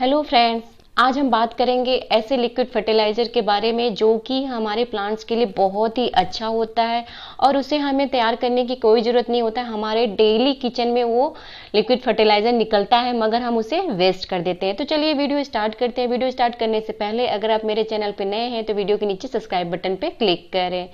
hello friends आज हम बात करेंगे ऐसे लिक्विड फर्टिलाइज़र के बारे में जो कि हमारे प्लांट्स के लिए बहुत ही अच्छा होता है और उसे हमें तैयार करने की कोई ज़रूरत नहीं होता है हमारे डेली किचन में वो लिक्विड फर्टिलाइज़र निकलता है मगर हम उसे वेस्ट कर देते हैं तो चलिए वीडियो स्टार्ट करते हैं वीडियो स्टार्ट करने से पहले अगर आप मेरे चैनल पर नए हैं तो वीडियो के नीचे सब्सक्राइब बटन पर क्लिक करें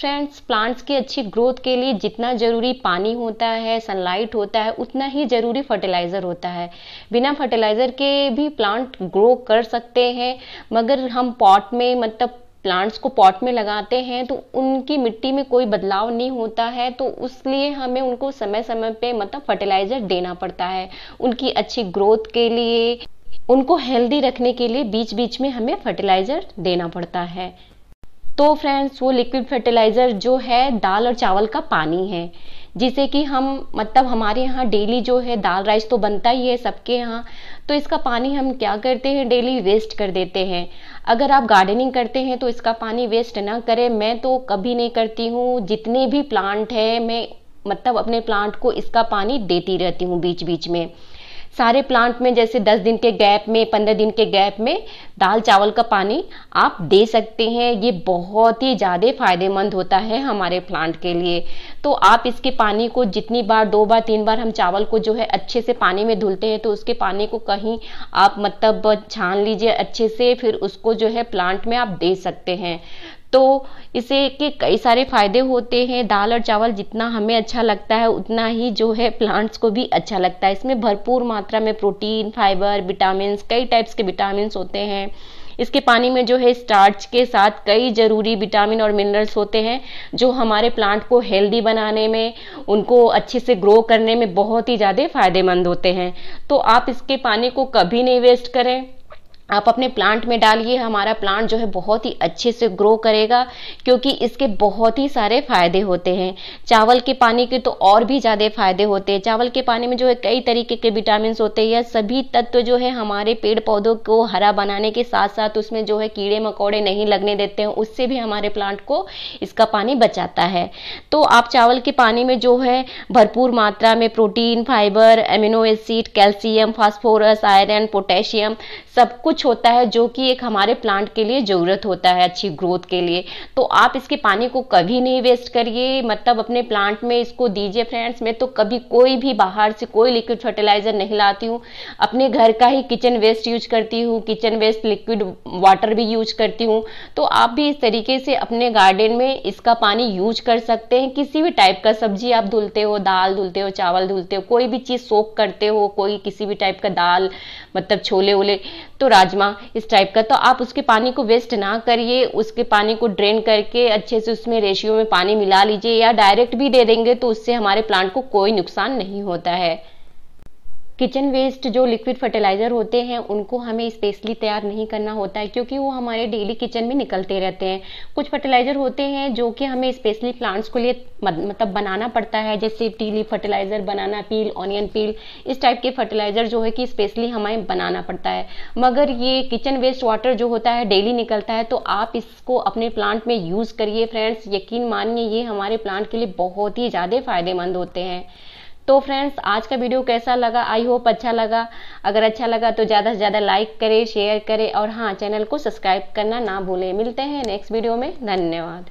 फ्रेंड्स प्लांट्स की अच्छी ग्रोथ के लिए जितना ज़रूरी पानी होता है सनलाइट होता है उतना ही ज़रूरी फर्टिलाइज़र होता है बिना फर्टिलाइज़र के भी प्लांट ग्रो कर सकते हैं मगर हम पॉट में मतलब प्लांट्स को पॉट में लगाते हैं तो उनकी मिट्टी में कोई बदलाव नहीं होता है तो उसलिए हमें उनको समय समय पे मतलब फर्टिलाइज़र देना पड़ता है उनकी अच्छी ग्रोथ के लिए उनको हेल्दी रखने के लिए बीच बीच में हमें फर्टिलाइज़र देना पड़ता है तो फ्रेंड्स वो लिक्विड फर्टिलाइज़र जो है दाल और चावल का पानी है जिसे कि हम मतलब हमारे यहाँ डेली जो है दाल राइस तो बनता ही है सबके यहाँ तो इसका पानी हम क्या करते हैं डेली वेस्ट कर देते हैं अगर आप गार्डनिंग करते हैं तो इसका पानी वेस्ट ना करें मैं तो कभी नहीं करती हूँ जितने भी प्लांट है मैं मतलब अपने प्लांट को इसका पानी देती रहती हूँ बीच बीच में सारे प्लांट में जैसे दस दिन के गैप में पंद्रह दिन के गैप में दाल चावल का पानी आप दे सकते हैं ये बहुत ही ज़्यादा फायदेमंद होता है हमारे प्लांट के लिए तो आप इसके पानी को जितनी बार दो बार तीन बार हम चावल को जो है अच्छे से पानी में धुलते हैं तो उसके पानी को कहीं आप मतलब छान लीजिए अच्छे से फिर उसको जो है प्लांट में आप दे सकते हैं तो इसे के कई सारे फ़ायदे होते हैं दाल और चावल जितना हमें अच्छा लगता है उतना ही जो है प्लांट्स को भी अच्छा लगता है इसमें भरपूर मात्रा में प्रोटीन फाइबर विटामिन कई टाइप्स के विटामिन होते हैं इसके पानी में जो है स्टार्च के साथ कई ज़रूरी विटामिन और मिनरल्स होते हैं जो हमारे प्लांट को हेल्दी बनाने में उनको अच्छे से ग्रो करने में बहुत ही ज़्यादा फ़ायदेमंद होते हैं तो आप इसके पानी को कभी नहीं वेस्ट करें आप अपने प्लांट में डालिए हमारा प्लांट जो है बहुत ही अच्छे से ग्रो करेगा क्योंकि इसके बहुत ही सारे फायदे होते हैं चावल के पानी के तो और भी ज़्यादा फायदे होते हैं चावल के पानी में जो है कई तरीके के विटामिन होते हैं या सभी तत्व जो है हमारे पेड़ पौधों को हरा बनाने के साथ साथ उसमें जो है कीड़े मकोड़े नहीं लगने देते हैं उससे भी हमारे प्लांट को इसका पानी बचाता है तो आप चावल के पानी में जो है भरपूर मात्रा में protein fibre amino acid calcium phosphorus iron potassium सब कुछ कुछ होता है जो कि एक हमारे प्लांट के लिए ज़रूरत होता है अच्छी ग्रोथ के लिए तो आप इसके पानी को कभी नहीं वेस्ट करिए मतलब अपने प्लांट में इसको दीजिए फ्रेंड्स मैं तो कभी कोई भी बाहर से कोई लिक्विड फर्टिलाइज़र नहीं लाती हूँ अपने घर का ही किचन वेस्ट यूज करती हूँ किचन वेस्ट लिक्विड वाटर भी यूज करती हूँ तो आप भी इस तरीके से अपने गार्डन में इसका पानी यूज कर सकते हैं किसी भी टाइप का सब्जी आप धुलते हो दाल धुलते हो चावल धुलते हो कोई भी चीज़ सोख करते हो कोई किसी भी टाइप का दाल मतलब छोले वोले तो राज राजमा इस टाइप का तो आप उसके पानी को वेस्ट ना करिए उसके पानी को ड्रेन करके अच्छे से उसमें रेशियो में पानी मिला लीजिए या डायरेक्ट भी दे देंगे तो उससे हमारे प्लांट को कोई नुकसान नहीं होता है किचन वेस्ट जो लिक्विड फर्टिलाइज़र होते हैं उनको हमें स्पेशली तैयार नहीं करना होता है क्योंकि वो हमारे डेली किचन में निकलते रहते हैं कुछ फर्टिलाइज़र होते हैं जो कि हमें स्पेशली प्लांट्स के लिए मतलब बनाना पड़ता है जैसे टीली fertiliser banana peel onion peel इस टाइप के फर्टिलाइज़र जो है कि स्पेशली हमें बनाना पड़ता है मगर ये किचन वेस्ट वाटर जो होता है डेली निकलता है तो आप इसको अपने प्लांट में यूज़ करिए फ्रेंड्स यकीन मानिए ये हमारे प्लांट के लिए बहुत ही ज़्यादा फ़ायदेमंद होते हैं तो फ्रेंड्स आज का वीडियो कैसा लगा आई होप अच्छा लगा अगर अच्छा लगा तो ज़्यादा से ज़्यादा लाइक करें शेयर करें और हाँ चैनल को सब्सक्राइब करना ना भूलें मिलते हैं नेक्स्ट वीडियो में धन्यवाद